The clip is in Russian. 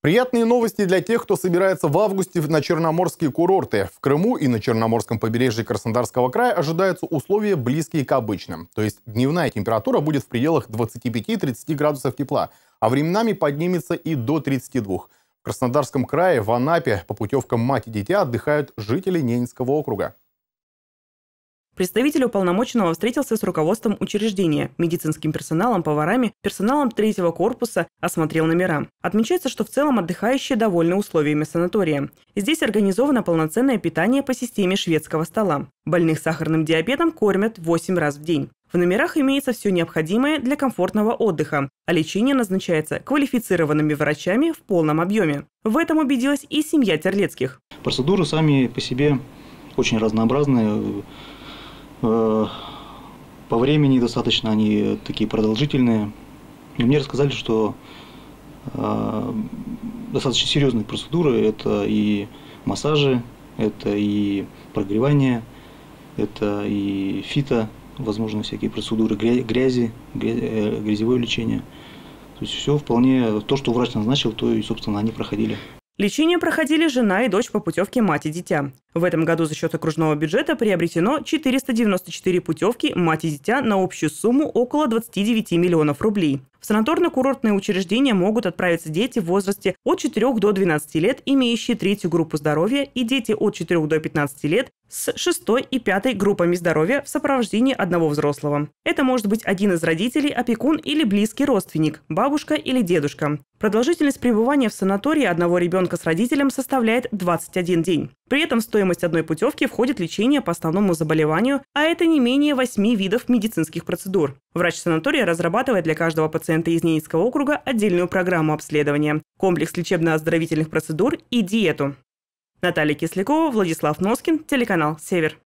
Приятные новости для тех, кто собирается в августе на черноморские курорты. В Крыму и на черноморском побережье Краснодарского края ожидаются условия близкие к обычным. То есть дневная температура будет в пределах 25-30 градусов тепла, а временами поднимется и до 32. В Краснодарском крае в Анапе по путевкам мать и дитя отдыхают жители Ненецкого округа. Представитель уполномоченного встретился с руководством учреждения, медицинским персоналом, поварами, персоналом третьего корпуса, осмотрел номера. Отмечается, что в целом отдыхающие довольны условиями санатория. Здесь организовано полноценное питание по системе шведского стола. Больных сахарным диабетом кормят 8 раз в день. В номерах имеется все необходимое для комфортного отдыха, а лечение назначается квалифицированными врачами в полном объеме. В этом убедилась и семья Терлецких. Процедуры сами по себе очень разнообразные Э, по времени достаточно они такие продолжительные. И мне рассказали, что э, достаточно серьезные процедуры. Это и массажи, это и прогревание, это и фито, возможно, всякие процедуры грязи, э, грязевое лечение. То есть все вполне, то, что врач назначил, то и, собственно, они проходили. Лечение проходили жена и дочь по путевке мать и дитя. В этом году за счет окружного бюджета приобретено 494 путевки «Мать и дитя» на общую сумму около 29 миллионов рублей. В санаторно-курортные учреждения могут отправиться дети в возрасте от 4 до 12 лет, имеющие третью группу здоровья, и дети от 4 до 15 лет с 6 и 5 группами здоровья в сопровождении одного взрослого. Это может быть один из родителей, опекун или близкий родственник, бабушка или дедушка. Продолжительность пребывания в санатории одного ребенка с родителем составляет 21 день. При этом в стоимость одной путевки входит лечение по основному заболеванию, а это не менее 8 видов медицинских процедур. Врач санатория разрабатывает для каждого пациента из Ненецкого округа отдельную программу обследования, комплекс лечебно-оздоровительных процедур и диету. Наталья Кислякова, Владислав Носкин, телеканал «Север».